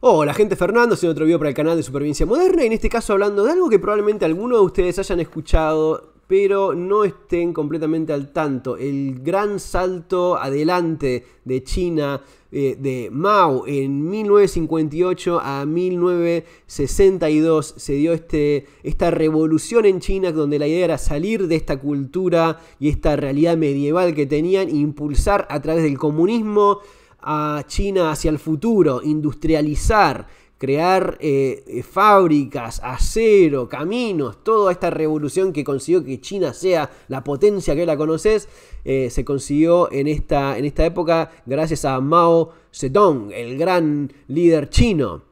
Hola gente Fernando, haciendo otro video para el canal de Supervivencia Moderna y en este caso hablando de algo que probablemente algunos de ustedes hayan escuchado pero no estén completamente al tanto. El gran salto adelante de China, eh, de Mao, en 1958 a 1962 se dio este, esta revolución en China donde la idea era salir de esta cultura y esta realidad medieval que tenían, impulsar a través del comunismo a China hacia el futuro, industrializar, crear eh, eh, fábricas, acero, caminos, toda esta revolución que consiguió que China sea la potencia que la conoces, eh, se consiguió en esta, en esta época gracias a Mao Zedong, el gran líder chino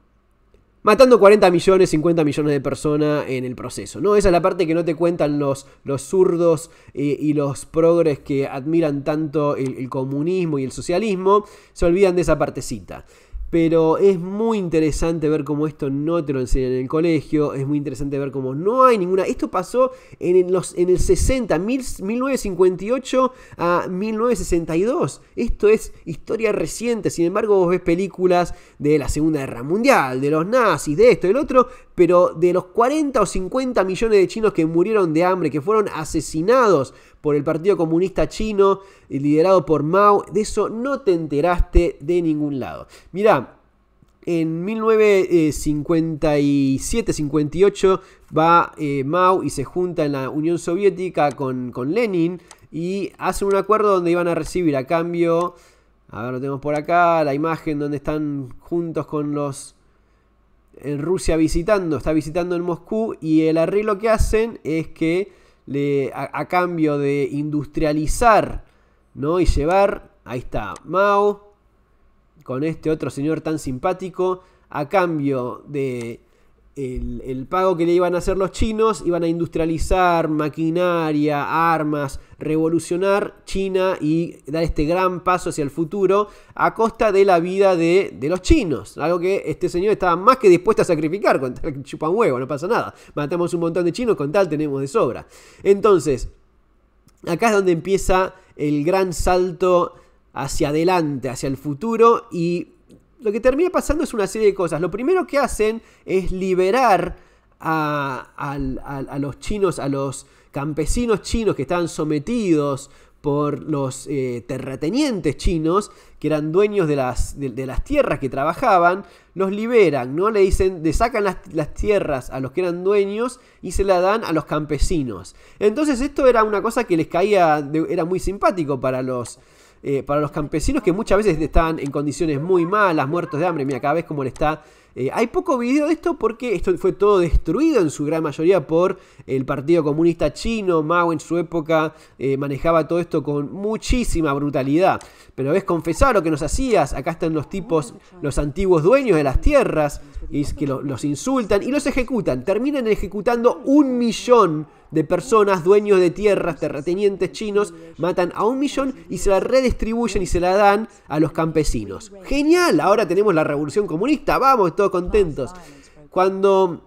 matando 40 millones, 50 millones de personas en el proceso. ¿no? Esa es la parte que no te cuentan los, los zurdos eh, y los progres que admiran tanto el comunismo y el socialismo, se olvidan de esa partecita. Pero es muy interesante ver cómo esto no te lo enseñan en el colegio. Es muy interesante ver cómo no hay ninguna. Esto pasó en, los, en el 60, 1958 a 1962. Esto es historia reciente. Sin embargo, vos ves películas de la Segunda Guerra Mundial, de los nazis, de esto, del otro pero de los 40 o 50 millones de chinos que murieron de hambre, que fueron asesinados por el Partido Comunista Chino, eh, liderado por Mao, de eso no te enteraste de ningún lado. Mirá, en 1957-58 va eh, Mao y se junta en la Unión Soviética con Lenin y hacen un acuerdo donde iban a recibir a cambio, a ver, lo tenemos por acá, la imagen donde están juntos con los en Rusia visitando, está visitando en Moscú y el arreglo que hacen es que le, a, cambio de industrializar ¿no? y llevar, ahí está Mao, con este otro señor tan simpático, a cambio de el, pago que le iban a hacer los chinos, iban a industrializar maquinaria, armas, revolucionar China y dar este gran paso hacia el futuro a costa de la vida de, los chinos. Algo que este señor estaba más que dispuesto a sacrificar con tal que chupan huevo, no pasa nada. Matamos un montón de chinos, con tal tenemos de sobra. Entonces, acá es donde empieza el gran salto hacia adelante, hacia el futuro y lo que termina pasando es una serie de cosas. Lo primero que hacen es liberar a, los chinos, a los campesinos chinos que estaban sometidos por los eh, terratenientes chinos, que eran dueños de las, tierras que trabajaban, los liberan, ¿no? Le dicen, le sacan las, tierras a los que eran dueños y se la dan a los campesinos. Entonces esto era una cosa que les caía, era muy simpático para los eh, para los campesinos que muchas veces están en condiciones muy malas, muertos de hambre, mira, cada vez como le está... Eh, hay poco video de esto porque esto fue todo destruido en su gran mayoría por el Partido Comunista Chino. Mao en su época eh, manejaba todo esto con muchísima brutalidad. Pero ves, confesar lo que nos hacías. Acá están los tipos, los antiguos dueños de las tierras, y es que los insultan y los ejecutan. Terminan ejecutando un millón de personas, dueños de tierras, terratenientes chinos, matan a un millón y se la redistribuyen y se la dan a los campesinos. Genial, ahora tenemos la revolución comunista, vamos, todos contentos. Cuando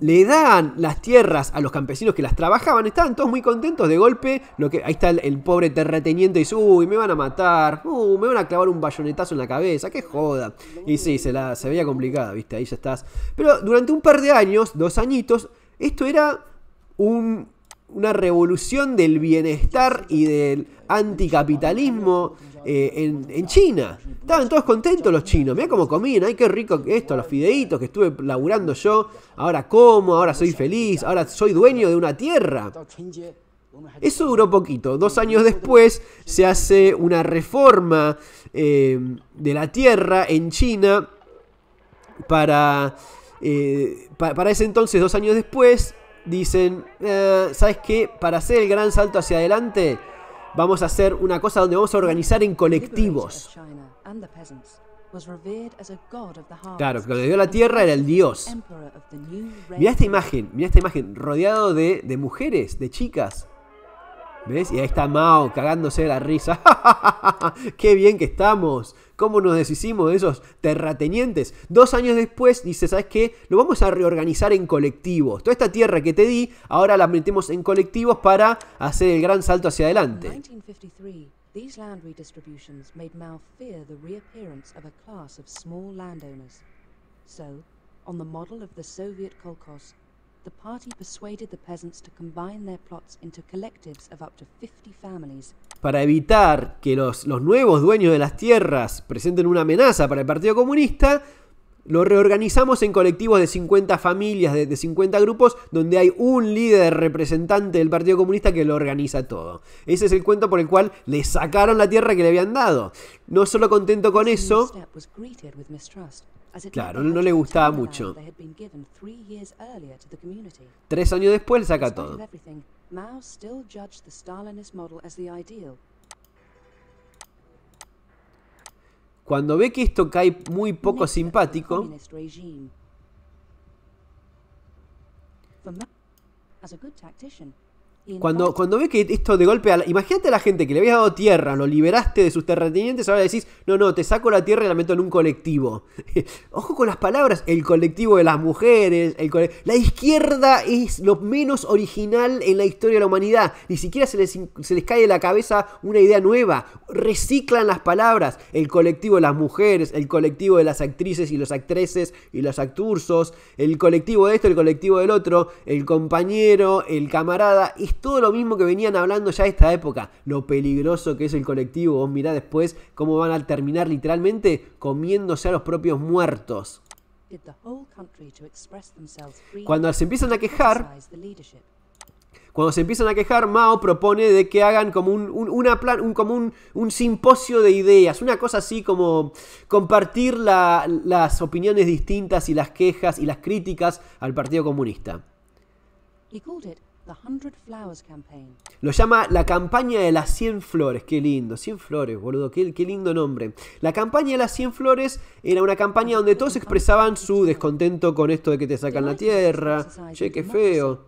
le dan las tierras a los campesinos que las trabajaban, estaban todos muy contentos de golpe, lo que ahí está el, pobre terrateniente y dice, uy, me van a matar, uh, me van a clavar un bayonetazo en la cabeza, qué joda. Y sí, se, la, se veía complicada, viste, ahí ya estás. Pero durante un par de años, dos añitos, esto era una revolución del bienestar y del anticapitalismo eh, en, China. Estaban todos contentos los chinos. Mira cómo comían, ay, qué rico esto, los fideitos que estuve laburando yo. Ahora como, ahora soy feliz, ahora soy dueño de una tierra. Eso duró poquito. Dos años después se hace una reforma eh, de la tierra en China para, eh, para ese entonces, dos años después, dicen, eh, ¿sabes qué? Para hacer el gran salto hacia adelante, vamos a hacer una cosa donde vamos a organizar en colectivos. Claro, que lo dio la tierra era el dios. Mirá esta imagen, mira esta imagen, rodeado de, de mujeres, de chicas. ¿Ves? Y ahí está Mao cagándose de la risa. ¡Qué bien que estamos! ¿Cómo nos deshicimos de esos terratenientes? Dos años después dice, ¿sabes qué? Lo vamos a reorganizar en colectivos. Toda esta tierra que te di, ahora la metemos en colectivos para hacer el gran salto hacia adelante. En 1953, Mao plots Para evitar que los, nuevos dueños de las tierras presenten una amenaza para el Partido Comunista, lo reorganizamos en colectivos de 50 familias, de, de, 50 grupos, donde hay un líder representante del Partido Comunista que lo organiza todo. Ese es el cuento por el cual le sacaron la tierra que le habían dado. No solo contento con eso, Claro, no le gustaba mucho. Tres años después saca todo. Cuando ve que esto cae muy poco simpático, cuando, cuando ves que esto de golpe, imagínate a la gente que le habías dado tierra, lo liberaste de sus terratenientes, ahora decís, no, no, te saco la tierra y la meto en un colectivo. Ojo con las palabras, el colectivo de las mujeres, la izquierda es lo menos original en la historia de la humanidad, ni siquiera se les, se les cae de la cabeza una idea nueva, reciclan las palabras, el colectivo de las mujeres, el colectivo de las actrices y los actreses y los actursos, el colectivo de esto, el colectivo del otro, el compañero, el camarada, todo lo mismo que venían hablando ya esta época, lo peligroso que es el colectivo, vos mirá después cómo van a terminar literalmente comiéndose a los propios muertos. Cuando se empiezan a quejar, cuando se empiezan a quejar, Mao propone de que hagan como un, un plan, un, como un, simposio de ideas, una cosa así como compartir las opiniones distintas y las quejas y las críticas al Partido Comunista. Lo llama la campaña de las 100 flores. Qué lindo, 100 flores, boludo. Qué, qué, lindo nombre. La campaña de las 100 flores era una campaña donde todos expresaban su descontento con esto de que te sacan la tierra. Che, qué feo.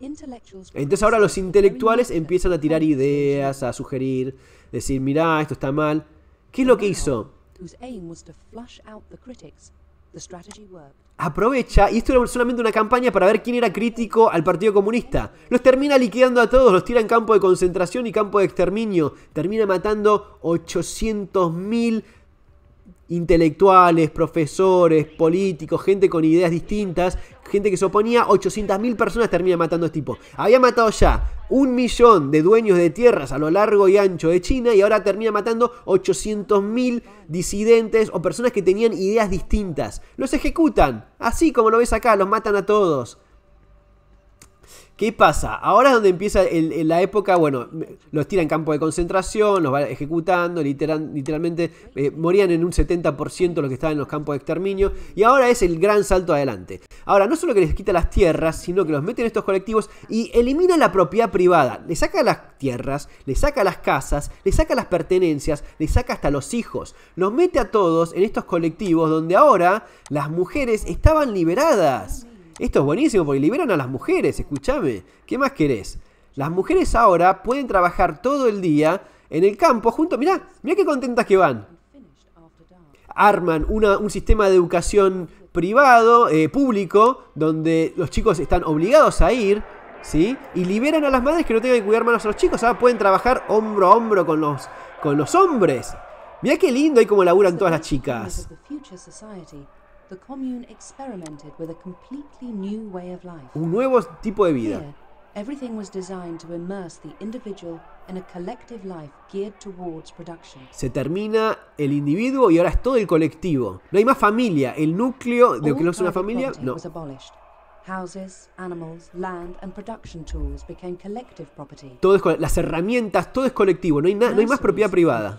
Entonces ahora los intelectuales empiezan a tirar ideas, a sugerir, decir, mirá, esto está mal. ¿Qué es lo que hizo? aprovecha, y esto era solamente una campaña para ver quién era crítico al Partido Comunista. Los termina liquidando a todos, los tira en campo de concentración y campo de exterminio. Termina matando 800.000 intelectuales, profesores, políticos, gente con ideas distintas, gente que se oponía, 800.000 personas termina matando a este tipo. Había matado ya un millón de dueños de tierras a lo largo y ancho de China y ahora termina matando 800.000 disidentes o personas que tenían ideas distintas. Los ejecutan, así como lo ves acá, los matan a todos. ¿Qué pasa? Ahora es donde empieza el, la época, bueno, los tira en campo de concentración, los va ejecutando, literalmente eh, morían en un 70% los que estaban en los campos de exterminio, y ahora es el gran salto adelante. Ahora, no solo que les quita las tierras, sino que los mete en estos colectivos y elimina la propiedad privada. Le saca las tierras, le saca las casas, le saca las pertenencias, le saca hasta los hijos. Los mete a todos en estos colectivos donde ahora las mujeres estaban liberadas. Esto es buenísimo porque liberan a las mujeres, escúchame. ¿Qué más querés? Las mujeres ahora pueden trabajar todo el día en el campo junto. Mirá, mirá qué contentas que van. Arman un sistema de educación privado, eh, público, donde los chicos están obligados a ir, ¿sí? Y liberan a las madres que no tengan que cuidar manos a los chicos. Ahora pueden trabajar hombro a hombro con los, con los hombres. Mirá qué lindo ahí como laburan todas las chicas the commune experimented with a completely new way of life. Un nuevo tipo de vida. Here, everything was designed to immerse the individual in a collective life geared towards production. Se termina el individuo y ahora es todo el colectivo. No hay más familia, el núcleo de lo que no es una familia, no. Was abolished. Houses, animals, land and production tools became collective property. Todo es las herramientas, todo es colectivo, no hay, no hay más propiedad privada.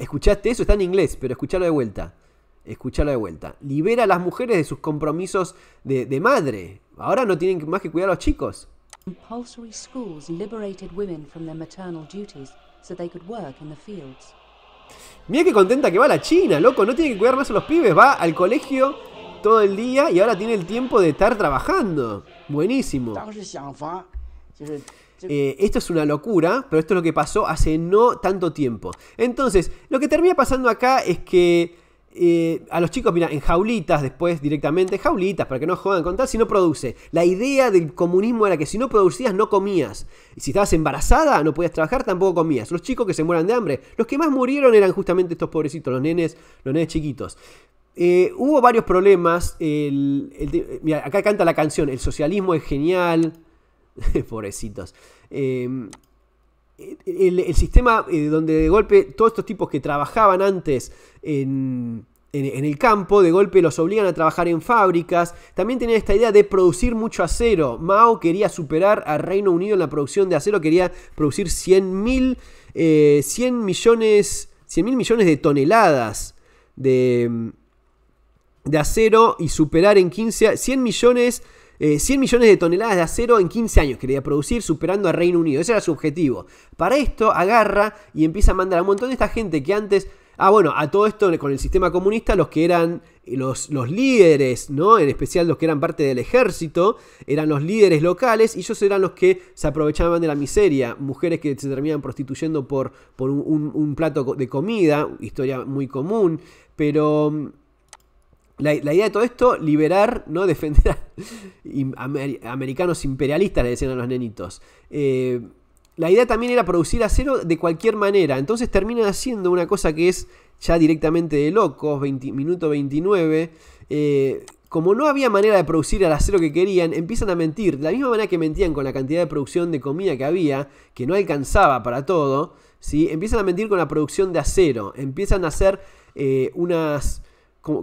¿Escuchaste eso? Está en inglés, pero escuchalo de vuelta. Escuchalo de vuelta. Libera a las mujeres de sus compromisos de, madre. Ahora no tienen más que cuidar a los chicos. schools Mira qué contenta que va la China, loco. No tiene que cuidar más a los pibes. Va al colegio todo el día y ahora tiene el tiempo de estar trabajando. Buenísimo. Eh, esto es una locura, pero esto es lo que pasó hace no tanto tiempo. Entonces, lo que termina pasando acá es que eh, a los chicos, mira, en jaulitas después directamente, jaulitas, para que no jodan con tal, si no produce. La idea del comunismo era que si no producías, no comías. Y si estabas embarazada, no podías trabajar, tampoco comías. Los chicos que se mueran de hambre, los que más murieron eran justamente estos pobrecitos, los nenes, los nenes chiquitos. Eh, hubo varios problemas. mira, acá canta la canción, el socialismo es genial. Pobrecitos. Em, el, sistema eh, donde de golpe todos estos tipos que trabajaban antes en, el campo, de golpe los obligan a trabajar en fábricas. También tenía esta idea de producir mucho acero. Mao quería superar a Reino Unido en la producción de acero, quería producir 100 mil 100 eh, millones, 100 millones de toneladas de, de acero y superar en 15 100 millones 100 eh, millones de toneladas de acero en 15 años quería producir, superando a Reino Unido. Ese era su objetivo. Para esto agarra y empieza a mandar a un montón de esta gente que antes... Ah, bueno, a todo esto con el sistema comunista, los que eran los, líderes, ¿no? En especial los que eran parte del ejército, eran los líderes locales y ellos eran los que se aprovechaban de la miseria. Mujeres que se terminaban prostituyendo por, por un plato de comida, historia muy común. Pero mm, la, idea de todo esto, liberar, ¿no? Defender a, americanos imperialistas, le decían a los nenitos. Eh, la idea también era producir acero de cualquier manera. Entonces terminan haciendo una cosa que es ya directamente de locos, minuto 29. Eh, como no había manera de producir el acero que querían, empiezan a mentir. De la misma manera que mentían con la cantidad de producción de comida que había, que no alcanzaba para todo, ¿sí? empiezan a mentir con la producción de acero. Empiezan a hacer eh, unas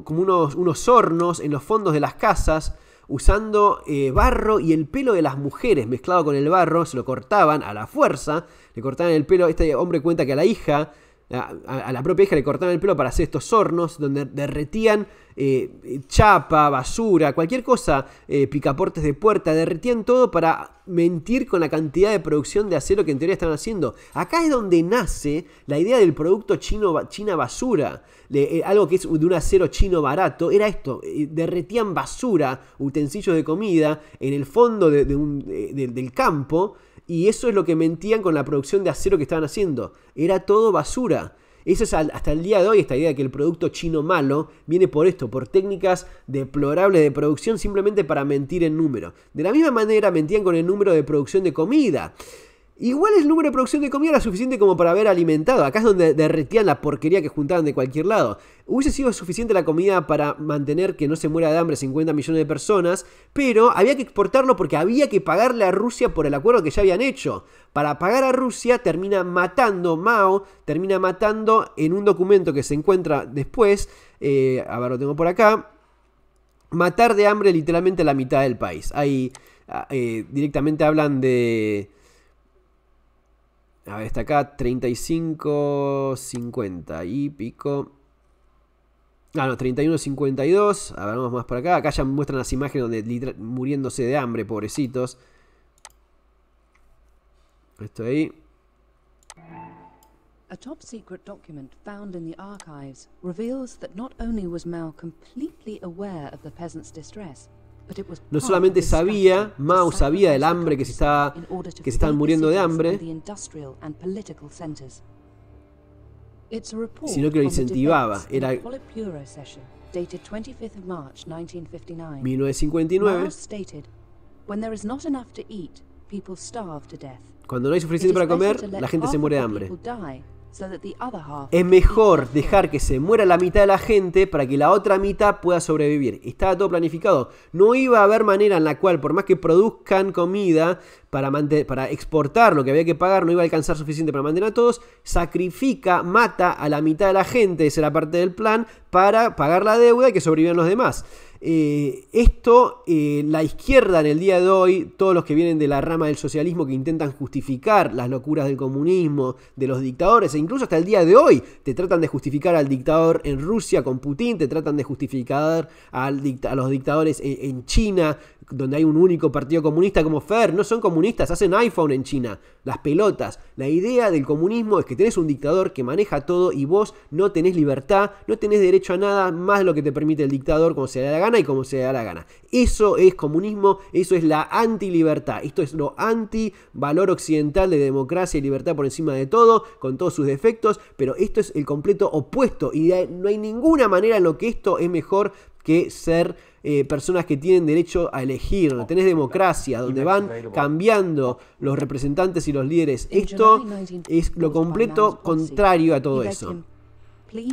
como, unos, unos, hornos en los fondos de las casas, usando eh, barro y el pelo de las mujeres mezclado con el barro, se lo cortaban a la fuerza, le cortaban el pelo, este hombre cuenta que a la hija a, la propia hija le cortaban el pelo para hacer estos hornos donde derretían eh, chapa, basura, cualquier cosa, eh, picaportes de puerta, derretían todo para mentir con la cantidad de producción de acero que en teoría estaban haciendo. Acá es donde nace la idea del producto chino, china basura, eh, algo que es de un acero chino barato, era esto, derretían basura, utensilios de comida en el fondo del campo y eso es lo que mentían con la producción de acero que estaban haciendo. Era todo basura. Eso es hasta el día de hoy, esta idea de que el producto chino malo viene por esto, por técnicas deplorables de producción simplemente para mentir en número. De la misma manera mentían con el número de producción de comida. Igual el número de producción de comida era suficiente como para haber alimentado. Acá es donde derretían la porquería que juntaban de cualquier lado. Hubiese sido suficiente la comida para mantener que no se muera de hambre 50 millones de personas, pero había que exportarlo porque había que pagarle a Rusia por el acuerdo que ya habían hecho. Para pagar a Rusia termina matando Mao, termina matando en un documento que se encuentra después, eh, a ver, lo tengo por acá, matar de hambre literalmente la mitad del país. Ahí ah, eh, directamente hablan de... A ver, está acá 35, 50 y pico. Ah, no, 31, 52. A ver, vamos más para acá. Acá ya muestran las imágenes donde muriéndose de hambre, pobrecitos. Esto ahí. A top secret document found in the archives reveals that not only was Mao completely aware of the peasants' distress, no solamente sabía, Mao sabía del hambre que se, está, que se estaban muriendo de hambre, sino que lo incentivaba. Era 1959. Cuando no hay suficiente para comer, la gente se muere de hambre. Es mejor dejar que se muera la mitad de la gente para que la otra mitad pueda sobrevivir. Estaba todo planificado. No iba a haber manera en la cual, por más que produzcan comida para, para exportar lo que había que pagar, no iba a alcanzar suficiente para mantener a todos. Sacrifica, mata a la mitad de la gente, esa era parte del plan, para pagar la deuda y que sobrevivan los demás. Eh, esto, eh, la izquierda en el día de hoy, todos los que vienen de la rama del socialismo que intentan justificar las locuras del comunismo, de los dictadores, e incluso hasta el día de hoy te tratan de justificar al dictador en Rusia con Putin, te tratan de justificar a los dictadores en, China, donde hay un único partido comunista como Fer, no son comunistas, hacen iPhone en China, las pelotas. La idea del comunismo es que tenés un dictador que maneja todo y vos no tenés libertad, no tenés derecho a nada más lo que te permite el dictador cuando se le da la gana y como se da la gana. Eso es comunismo, eso es la antilibertad. Esto es lo anti-valor occidental de democracia y libertad por encima de todo, con todos sus defectos, pero esto es el completo opuesto y no hay ninguna manera en lo que esto es mejor que ser eh, personas que tienen derecho a elegir, donde tenés democracia, donde van cambiando los representantes y los líderes. Esto es lo completo contrario a todo eso.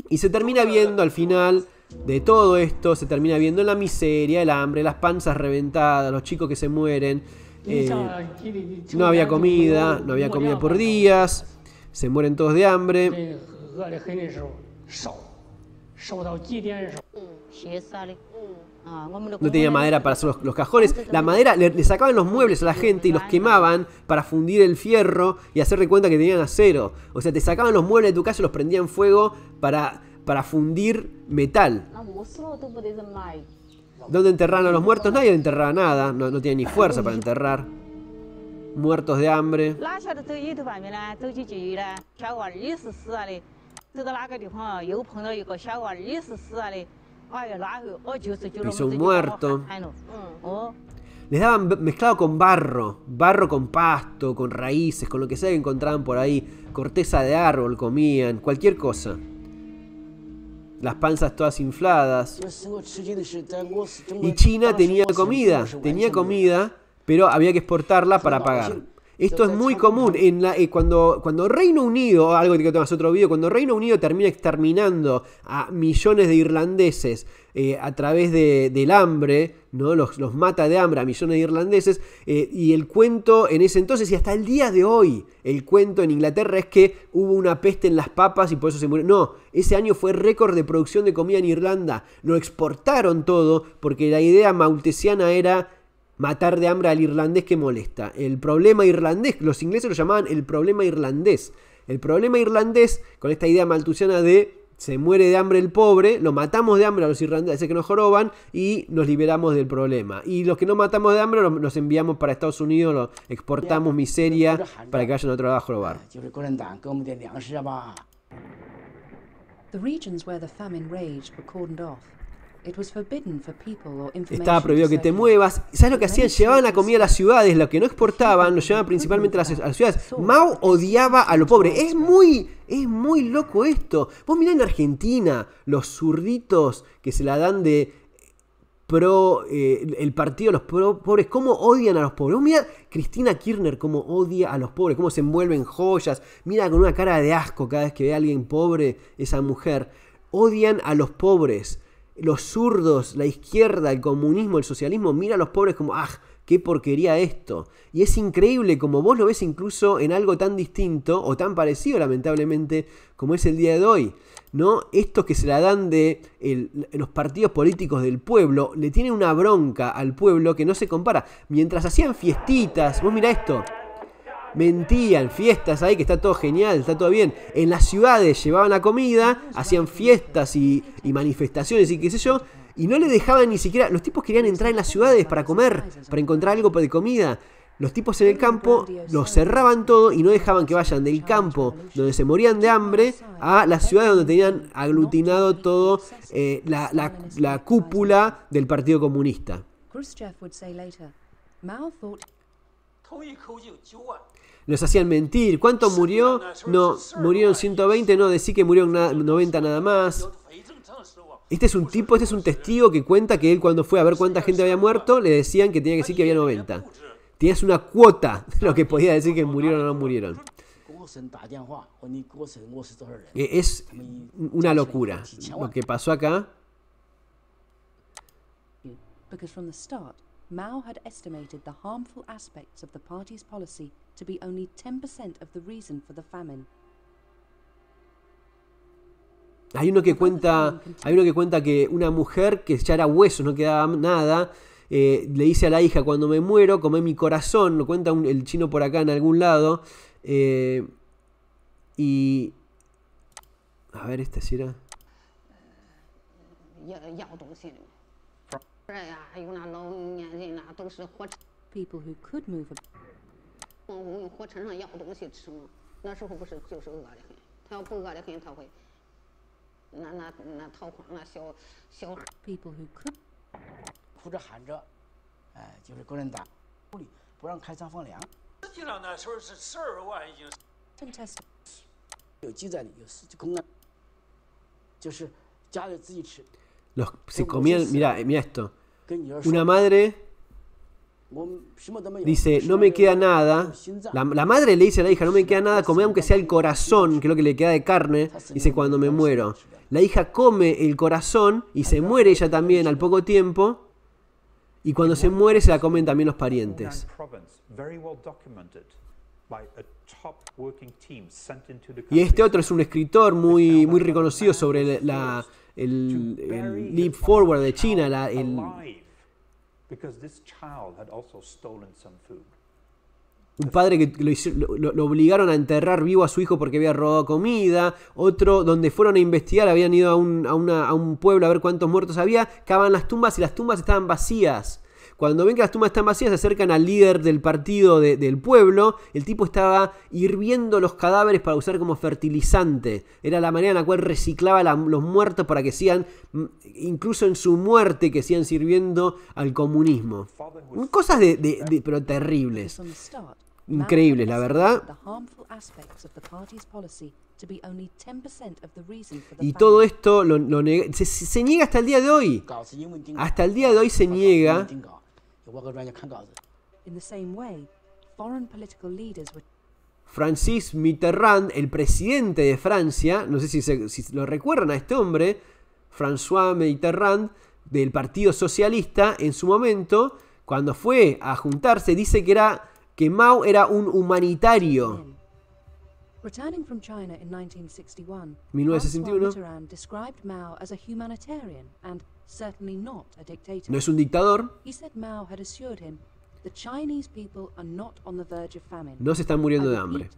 Y se termina viendo al final de todo esto se termina viendo la miseria, el hambre, las panzas reventadas, los chicos que se mueren. Eh, no había comida, no había comida por días, se mueren todos de hambre. Ah, no tenía madera para hacer los, cajones. La madera le, sacaban los muebles a la gente y los quemaban para fundir el fierro y hacer cuenta que tenían acero. O sea, te sacaban los muebles de tu casa y los prendían fuego para para fundir metal. ¿Dónde enterraron a los muertos? Nadie enterraba nada, no, tiene ni fuerza para enterrar. Muertos de hambre. Piso oh, un muerto. Ah, mm. oh. Les daban mezclado con barro, barro con pasto, con raíces, con lo que sea que encontraban por ahí, corteza de árbol comían, cualquier cosa las panzas todas infladas. Y China tenía comida, tenía comida, pero había que exportarla para pagar. Esto es muy común. En la, eh, cuando, cuando Reino Unido, algo que tomas otro video, cuando Reino Unido termina exterminando a millones de irlandeses eh, a través del hambre, ¿no? Los, mata de hambre a millones de irlandeses. Eh, y el cuento en ese entonces, y hasta el día de hoy, el cuento en Inglaterra es que hubo una peste en las papas y por eso se murió. No, ese año fue récord de producción de comida en Irlanda. Lo exportaron todo porque la idea maltesiana era matar de hambre al irlandés que molesta. El problema irlandés, los ingleses lo llamaban el problema irlandés. El problema irlandés, con esta idea maltusiana de se muere de hambre el pobre, lo matamos de hambre a los irlandeses que nos joroban y nos liberamos del problema. Y los que no matamos de hambre los enviamos para Estados Unidos, exportamos miseria para que vayan a otro lado a jorobar. Ah, estaba prohibido que te muevas. ¿Sabes lo que hacían? Llevaban la comida a las ciudades, lo que no exportaban lo llevaban principalmente a las, ciudades. Mao odiaba a los pobres Es muy, es muy loco esto. Vos mirá en Argentina, los zurditos que se la dan de pro eh, el partido los pobres, cómo odian a los pobres. vos Mira Cristina Kirchner cómo odia a los pobres, cómo se envuelven joyas. Mira con una cara de asco cada vez que ve a alguien pobre esa mujer. Odian a los pobres los zurdos, la izquierda, el comunismo, el socialismo, mira a los pobres como, ¡ah! ¡Qué porquería esto! Y es increíble como vos lo ves incluso en algo tan distinto o tan parecido, lamentablemente, como es el día de hoy. ¿no? Estos que se la dan de los partidos políticos del pueblo, le tienen una bronca al pueblo que no se compara. Mientras hacían fiestitas, vos mira esto mentían, fiestas ahí, que está todo genial, está todo bien. En las ciudades llevaban la comida, hacían fiestas y, manifestaciones y qué sé yo, y no le dejaban ni siquiera. Los tipos querían entrar en las ciudades para comer, para encontrar algo de comida. Los tipos en el campo los cerraban todo y no dejaban que vayan del campo donde se morían de hambre a la ciudad donde tenían aglutinado todo eh, la, cúpula del Partido Comunista. Nos hacían mentir. ¿Cuánto murió? No, murieron 120, no, decir que murieron 90 nada más. Este es un tipo, este es un testigo que cuenta que él cuando fue a ver cuánta gente había muerto, le decían que tenía que decir que había 90. Tienes una cuota de lo que podía decir que murieron o no murieron. Eh, es una locura lo que pasó acá. Mao had estimated the harmful aspects of the party's policy to be only 10% of the reason for the famine. Hay uno que cuenta, hay uno que cuenta que una mujer que ya era hueso, no quedaba nada, eh, le dice a la hija cuando me muero come mi corazón, lo cuenta el chino por acá en algún lado eh, y a ver esta si era eh, 哎呀，还有那老年人啦，都是火车。People who could move. 民工在火车上要东西吃嘛，那时候不是就是饿得很。他要不饿得很，他会。那那那逃荒那小小孩。People who could. 哭着喊着，哎，就是共产党。不，不让开仓放粮。实际上那时候是十二万已经。有记载的，有司机公粮。就是家里自己吃。那，先从棉，棉，棉豆。Una madre dice, no me queda nada. La, madre le dice a la hija, no me queda nada, come aunque sea el corazón, que es lo que le queda de carne, dice cuando me muero. La hija come el corazón y se muere ella también al poco tiempo. Y cuando se muere se la comen también los parientes. Y este otro es un escritor muy, muy reconocido sobre la, el, el leap forward de China, la, el, un padre que lo, lo, obligaron a enterrar vivo a su hijo porque había robado comida. Otro donde fueron a investigar, habían ido a un, a, una, a un, pueblo a ver cuántos muertos había. Caban las tumbas y las tumbas estaban vacías. Cuando ven que las tumbas están vacías, se acercan al líder del partido del pueblo. El tipo estaba hirviendo los cadáveres para usar como fertilizante. Era la manera en la cual reciclaba los muertos para que sigan, mm, incluso en su muerte, que sigan sirviendo al comunismo. Cosas de, pero terribles. Increíbles, la verdad. Y todo esto se, niega hasta el día de hoy. Hasta el día de hoy se niega Francis Mitterrand, el presidente de Francia, no sé si, lo recuerdan a este hombre, François Mitterrand, del Partido Socialista, en su momento, cuando fue a juntarse, dice que, era, que Mao era un humanitario. 1961, Mitterrand Mao no es un dictador. No se están muriendo de hambre.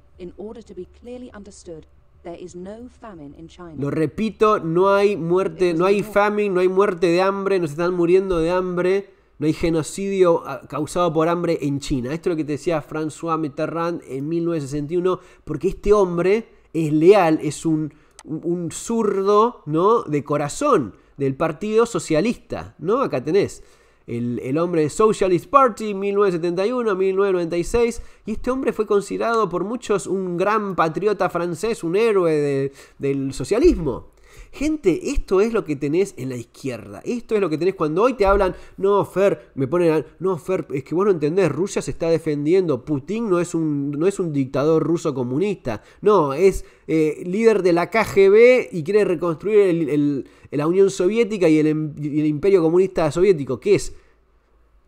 Lo repito, no hay muerte, no hay famine, no hay muerte de hambre, no se están muriendo de hambre, no hay genocidio ah, causado por hambre en China. Esto es lo que te decía François Mitterrand en 1961, porque este hombre es leal, es un, un zurdo, ¿no? De corazón del Partido Socialista, ¿no? Acá tenés el, hombre de Socialist Party 1971-1996 y este hombre fue considerado por muchos un gran patriota francés, un héroe del socialismo. Gente, esto es lo que tenés en la izquierda. Esto es lo que tenés cuando hoy te hablan, no, Fer, me ponen, no, Fer, es que vos no entendés, Rusia se está defendiendo, Putin no es un, no es un dictador ruso comunista, no, es eh, líder de la KGB y quiere reconstruir la Unión Soviética y el, y el Imperio Comunista Soviético, que es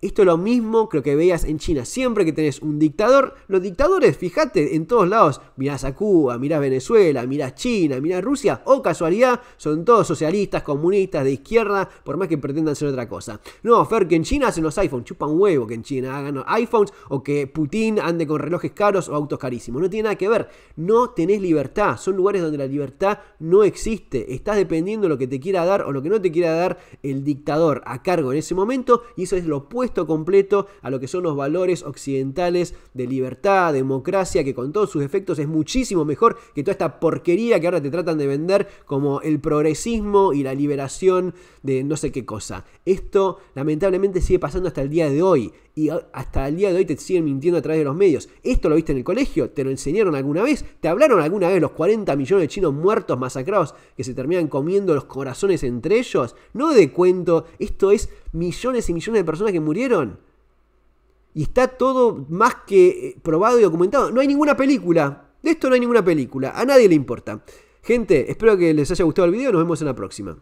esto es lo mismo que lo que veías en China. Siempre que tenés un dictador, los dictadores, fíjate, en todos lados, mirás a Cuba, mirás Venezuela, mirás China, mirás Rusia, o casualidad, son todos socialistas, comunistas, de izquierda, por más que pretendan ser otra cosa. No, Fer, que en China hacen los iPhones, chupan huevo que en China hagan iPhones o que Putin ande con relojes caros o autos carísimos. No tiene nada que ver. No tenés libertad. Son lugares donde la libertad no existe. Estás dependiendo de lo que te quiera dar o lo que no te quiera dar el dictador a cargo en ese momento y eso es lo opuesto completo a lo que son los valores occidentales de libertad, democracia, que con todos sus efectos es muchísimo mejor que toda esta porquería que ahora te tratan de vender como el progresismo y la liberación de no sé qué cosa. Esto lamentablemente sigue pasando hasta el día de hoy y hasta el día de hoy te siguen mintiendo a través de los medios. Esto lo viste en el colegio, te lo enseñaron alguna vez, te hablaron alguna vez los 40 millones de chinos muertos, masacrados, que se terminan comiendo los corazones entre ellos. No de cuento, esto es millones y millones de personas que murieron. Y está todo más que eh, probado y documentado. No hay ninguna película. De esto no hay ninguna película. A nadie le importa. Gente, espero que les haya gustado el video. Nos vemos en la próxima.